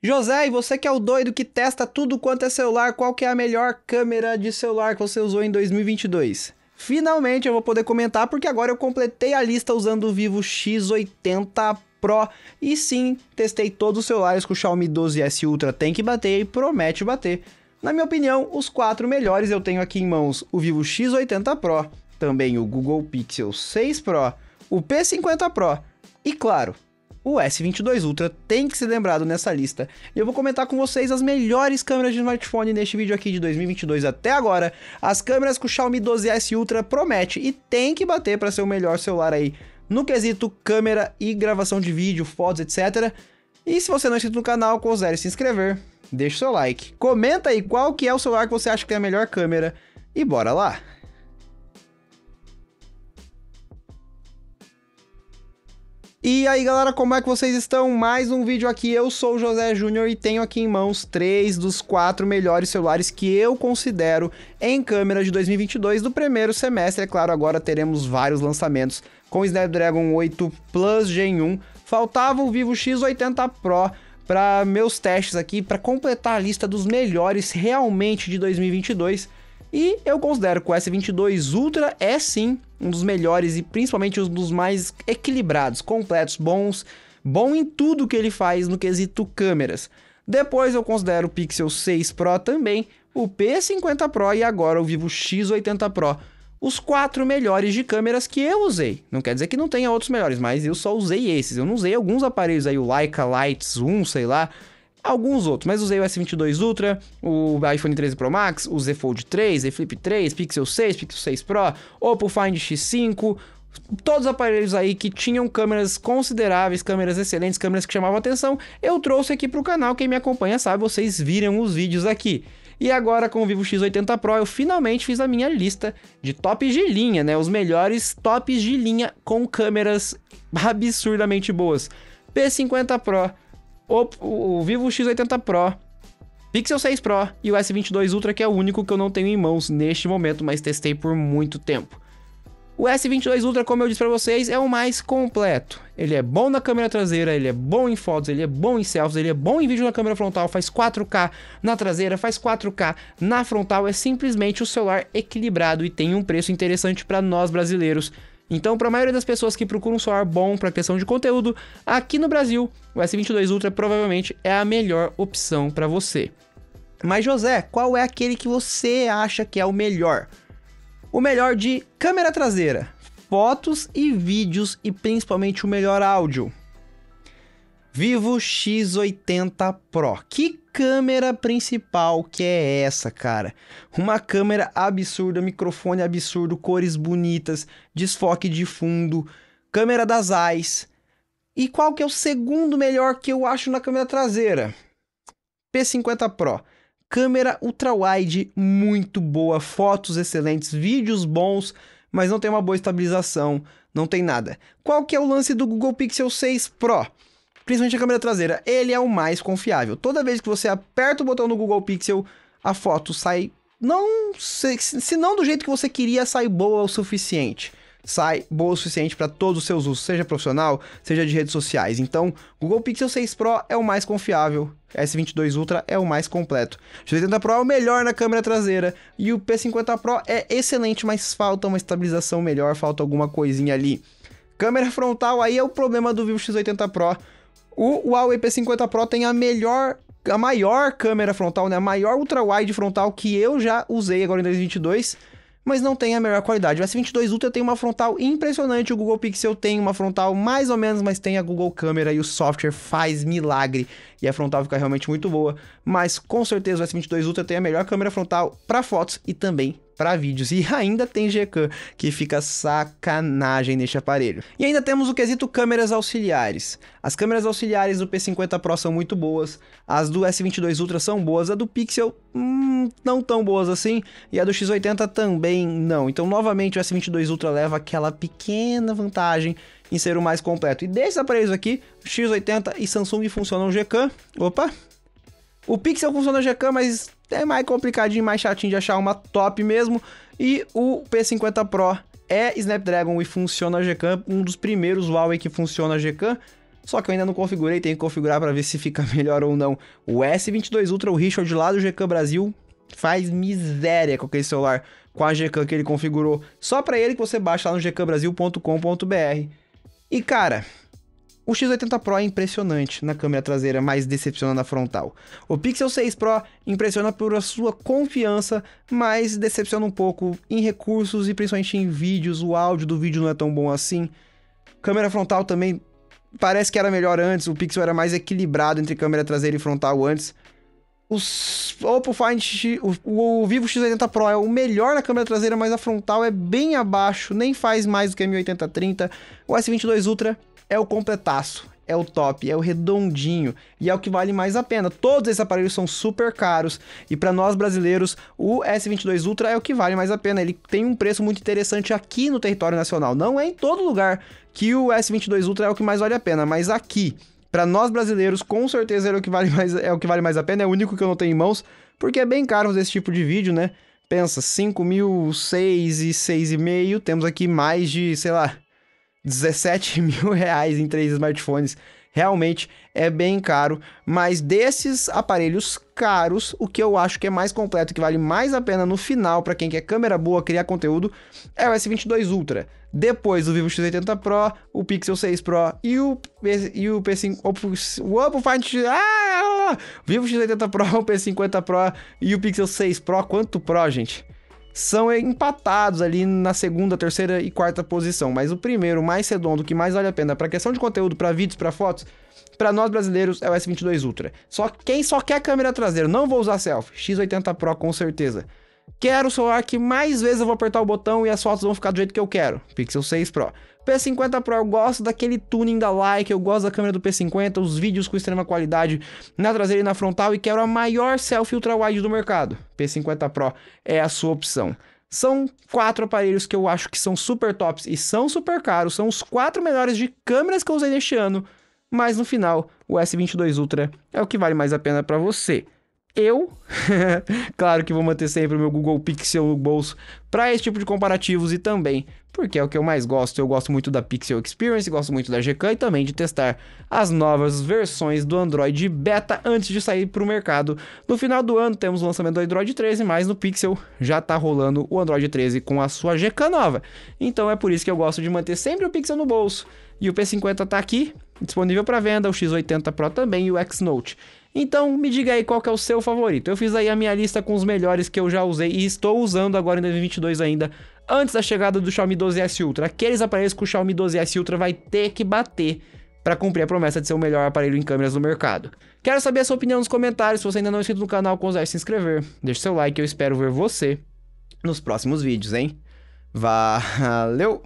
José, e você que é o doido que testa tudo quanto é celular, qual que é a melhor câmera de celular que você usou em 2022? Finalmente eu vou poder comentar porque agora eu completei a lista usando o Vivo X80 Pro e sim, testei todos os celulares que o Xiaomi 12S Ultra tem que bater e promete bater. Na minha opinião, os quatro melhores eu tenho aqui em mãos: o Vivo X80 Pro, também o Google Pixel 6 Pro, o P50 Pro e claro, o S22 Ultra tem que ser lembrado nessa lista. E eu vou comentar com vocês as melhores câmeras de smartphone neste vídeo aqui de 2022 até agora. As câmeras que o Xiaomi 12S Ultra promete e tem que bater para ser o melhor celular aí no quesito câmera e gravação de vídeo, fotos, etc. E se você não é inscrito no canal, considere se inscrever, deixe seu like, comenta aí qual que é o celular que você acha que tem é a melhor câmera e bora lá! E aí galera, como é que vocês estão? Mais um vídeo aqui, eu sou o José Júnior e tenho aqui em mãos três dos quatro melhores celulares que eu considero em câmera de 2022 do primeiro semestre. É claro, agora teremos vários lançamentos com o Snapdragon 8 Plus Gen 1, faltava o Vivo X80 Pro para meus testes aqui, para completar a lista dos melhores realmente de 2022. E eu considero que o S22 Ultra é sim um dos melhores e principalmente um dos mais equilibrados, completos, bons, bom em tudo que ele faz no quesito câmeras. Depois eu considero o Pixel 6 Pro também, o P50 Pro e agora o Vivo X80 Pro. Os quatro melhores de câmeras que eu usei. Não quer dizer que não tenha outros melhores, mas eu só usei esses. Eu não usei alguns aparelhos aí, o Leica Lights 1, sei lá, alguns outros, mas usei o S22 Ultra, o iPhone 13 Pro Max, o Z Fold 3, Z Flip 3, Pixel 6, Pixel 6 Pro, Oppo Find X5, todos os aparelhos aí que tinham câmeras consideráveis, câmeras excelentes, câmeras que chamavam atenção, eu trouxe aqui para o canal, quem me acompanha sabe, vocês viram os vídeos aqui. E agora com o Vivo X80 Pro eu finalmente fiz a minha lista de tops de linha, né? Os melhores tops de linha com câmeras absurdamente boas. P50 Pro, o, o, Vivo X80 Pro, Pixel 6 Pro e o S22 Ultra, que é o único que eu não tenho em mãos neste momento, mas testei por muito tempo. O S22 Ultra, como eu disse para vocês, é o mais completo. Ele é bom na câmera traseira, ele é bom em fotos, ele é bom em selfies, ele é bom em vídeo na câmera frontal, faz 4K na traseira, faz 4K na frontal, é simplesmente o celular equilibrado e tem um preço interessante para nós brasileiros então, para a maioria das pessoas que procuram um celular bom para questão de conteúdo, aqui no Brasil, o S22 Ultra provavelmente é a melhor opção para você. Mas José, qual é aquele que você acha que é o melhor? O melhor de câmera traseira, fotos e vídeos e principalmente o melhor áudio. Vivo X80 Pro. Que câmera principal, que é essa, cara. Uma câmera absurda, microfone absurdo, cores bonitas, desfoque de fundo, câmera das AIS. E qual que é o segundo melhor que eu acho na câmera traseira? P50 Pro. Câmera ultra-wide, muito boa, fotos excelentes, vídeos bons, mas não tem uma boa estabilização, não tem nada. Qual que é o lance do Google Pixel 6 Pro? principalmente a câmera traseira, ele é o mais confiável. Toda vez que você aperta o botão do Google Pixel, a foto sai não se, se não do jeito que você queria, sai boa o suficiente. Sai boa o suficiente para todos os seus usos, seja profissional, seja de redes sociais. Então, Google Pixel 6 Pro é o mais confiável, S22 Ultra é o mais completo. G80 Pro é o melhor na câmera traseira e o P50 Pro é excelente, mas falta uma estabilização melhor, falta alguma coisinha ali. Câmera frontal aí é o problema do Vivo X80 Pro o Huawei P50 Pro tem a melhor a maior câmera frontal, né? A maior ultra-wide frontal que eu já usei agora em 2022, mas não tem a melhor qualidade. O S22 Ultra tem uma frontal impressionante, o Google Pixel tem uma frontal mais ou menos, mas tem a Google Câmera e o software faz milagre. E a frontal fica realmente muito boa, mas com certeza o S22 Ultra tem a melhor câmera frontal para fotos e também para vídeos. E ainda tem Gcam, que fica sacanagem neste aparelho. E ainda temos o quesito câmeras auxiliares. As câmeras auxiliares do P50 Pro são muito boas, as do S22 Ultra são boas, a do Pixel hum, não tão boas assim, e a do X80 também não. Então, novamente, o S22 Ultra leva aquela pequena vantagem em ser o mais completo. E desse aparelho aqui, X80 e Samsung funcionam Gcam. Opa! O Pixel funciona Gcam, mas é mais complicadinho, mais chatinho de achar uma top mesmo. E o P50 Pro é Snapdragon e funciona a GCAM, um dos primeiros Huawei que funciona a GCAM. Só que eu ainda não configurei, tenho que configurar para ver se fica melhor ou não. O S22 Ultra, o Richard lá do GCAM Brasil, faz miséria com aquele celular, com a GCAM que ele configurou. Só para ele que você baixa lá no gcambrasil.com.br. E cara, o X80 Pro é impressionante na câmera traseira, mas decepciona na frontal. O Pixel 6 Pro impressiona por sua confiança, mas decepciona um pouco em recursos e principalmente em vídeos. O áudio do vídeo não é tão bom assim. Câmera frontal também parece que era melhor antes, o Pixel era mais equilibrado entre câmera traseira e frontal antes. Os, Oppo Find X, o, o Vivo X80 Pro é o melhor na câmera traseira, mas a frontal é bem abaixo, nem faz mais do que a 1080-30. O S22 Ultra é o completaço, é o top, é o redondinho e é o que vale mais a pena. Todos esses aparelhos são super caros e para nós brasileiros, o S22 Ultra é o que vale mais a pena. Ele tem um preço muito interessante aqui no território nacional. Não é em todo lugar que o S22 Ultra é o que mais vale a pena, mas aqui, para nós brasileiros, com certeza é o que vale mais é o que vale mais a pena, é o único que eu não tenho em mãos, porque é bem caro fazer esse tipo de vídeo, né? Pensa, 5 mil, 6 e 6,5, temos aqui mais de, sei lá, 17 mil reais em três smartphones realmente é bem caro, mas desses aparelhos caros, o que eu acho que é mais completo, que vale mais a pena no final para quem quer câmera boa, criar conteúdo, é o S22 Ultra. Depois o Vivo X80 Pro, o Pixel 6 Pro e o, P, e o P5, o, o Oppo Find ah, Vivo X80 Pro, o P50 Pro e o Pixel 6 Pro, quanto Pro, gente? são empatados ali na segunda, terceira e quarta posição. Mas o primeiro, mais redondo, que mais vale a pena para questão de conteúdo, para vídeos, para fotos, para nós brasileiros é o S22 Ultra. Só quem só quer câmera traseira, não vou usar selfie, X80 Pro com certeza. Quero o celular que mais vezes eu vou apertar o botão e as fotos vão ficar do jeito que eu quero. Pixel 6 Pro. P50 Pro, eu gosto daquele tuning da Like, eu gosto da câmera do P50, os vídeos com extrema qualidade na traseira e na frontal e quero a maior selfie ultra-wide do mercado. P50 Pro é a sua opção. São quatro aparelhos que eu acho que são super tops e são super caros, são os quatro melhores de câmeras que eu usei neste ano, mas no final o S22 Ultra é o que vale mais a pena para você eu, claro que vou manter sempre o meu Google Pixel no bolso para esse tipo de comparativos e também porque é o que eu mais gosto. Eu gosto muito da Pixel Experience, gosto muito da GK e também de testar as novas versões do Android beta antes de sair para o mercado. No final do ano temos o lançamento do Android 13, mas no Pixel já está rolando o Android 13 com a sua GK nova. Então é por isso que eu gosto de manter sempre o Pixel no bolso. E o P50 está aqui, disponível para venda, o X80 Pro também e o X Note. Então, me diga aí qual é o seu favorito. Eu fiz aí a minha lista com os melhores que eu já usei e estou usando agora em 2022 ainda, antes da chegada do Xiaomi 12S Ultra. Aqueles aparelhos que o Xiaomi 12S Ultra vai ter que bater para cumprir a promessa de ser o melhor aparelho em câmeras do mercado. Quero saber a sua opinião nos comentários. Se você ainda não é inscrito no canal, considere se inscrever. Deixe seu like, eu espero ver você nos próximos vídeos, hein? Valeu!